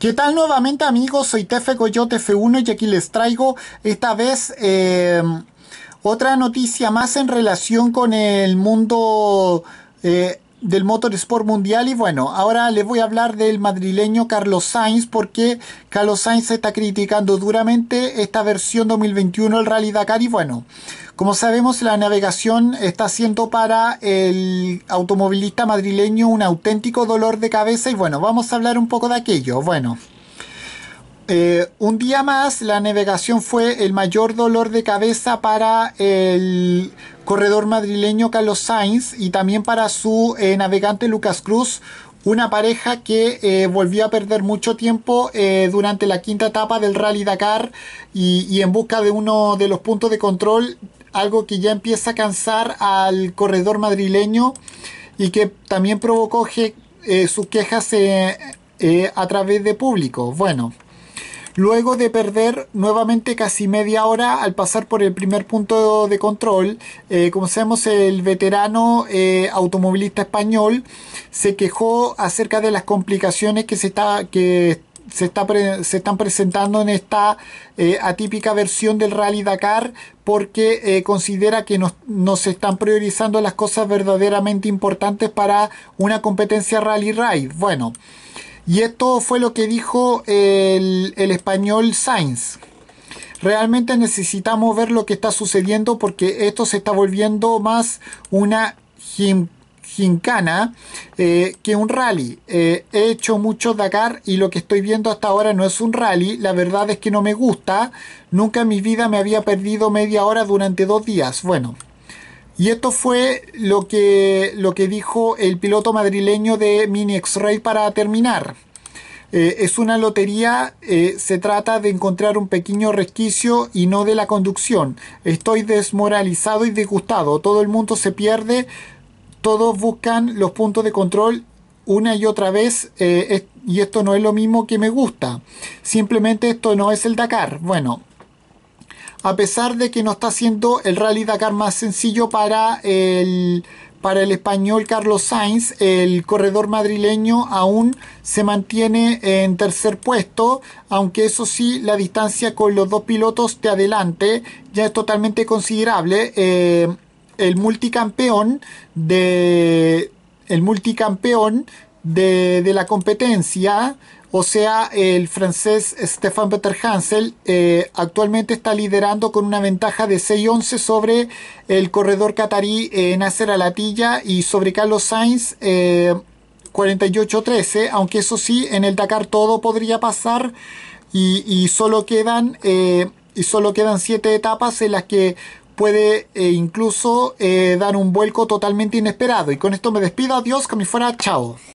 ¿Qué tal nuevamente amigos? Soy Tefe Coyote F1 y aquí les traigo esta vez eh, otra noticia más en relación con el mundo eh, del Motorsport Mundial y bueno, ahora les voy a hablar del madrileño Carlos Sainz porque Carlos Sainz está criticando duramente esta versión 2021 del Rally Dakar y bueno, como sabemos la navegación está siendo para el automovilista madrileño un auténtico dolor de cabeza y bueno, vamos a hablar un poco de aquello. Bueno. Eh, un día más, la navegación fue el mayor dolor de cabeza para el corredor madrileño Carlos Sainz y también para su eh, navegante Lucas Cruz, una pareja que eh, volvió a perder mucho tiempo durante la quinta etapa del Rally Dakar y, y en busca de uno de los puntos de control, algo que ya empieza a cansar al corredor madrileño y que también provocó sus quejas a través de público. Bueno luego de perder nuevamente casi media hora al pasar por el primer punto de control. Eh, como sabemos, el veterano eh, automovilista español se quejó acerca de las complicaciones que se está... Que se, se están presentando en esta eh, atípica versión del Rally Dakar porque considera que nos, nos, están priorizando las cosas verdaderamente importantes para una competencia Rally Ride. Bueno, y esto fue lo que dijo el, español Sainz. Realmente necesitamos ver lo que está sucediendo porque esto se está volviendo más una gincana eh, que un rally. Eh, he hecho mucho Dakar y lo que estoy viendo hasta ahora no es un rally. La verdad es que no me gusta. Nunca en mi vida me había perdido media hora durante dos días. Bueno, y esto fue lo que, lo que dijo el piloto madrileño de Mini X-Ray para terminar. Eh, es una lotería, eh, se trata de encontrar un pequeño resquicio y no de la conducción. Estoy desmoralizado y disgustado. Todo el mundo se pierde, todos buscan los puntos de control una y otra vez eh, y esto no es lo mismo que me gusta. Simplemente esto no es el Dakar. Bueno, a pesar de que no está siendo el Rally Dakar más sencillo para el, para el español Carlos Sainz, el corredor madrileño aún se mantiene en tercer puesto, aunque eso sí, la distancia con los dos pilotos de adelante ya es totalmente considerable. Eh, el multicampeón de... El multicampeón de, de la competencia, o sea, el francés Stefan Peter Hansel eh, actualmente está liderando con una ventaja de 6-11 sobre el corredor catarí eh, Nasser latilla y sobre Carlos Sainz eh, 48-13, aunque eso sí, en el Dakar todo podría pasar y, y solo quedan... Eh, y solo quedan 7 etapas en las que puede eh, incluso dar un vuelco totalmente inesperado. Y con esto me despido, adiós, que me fuera, chao.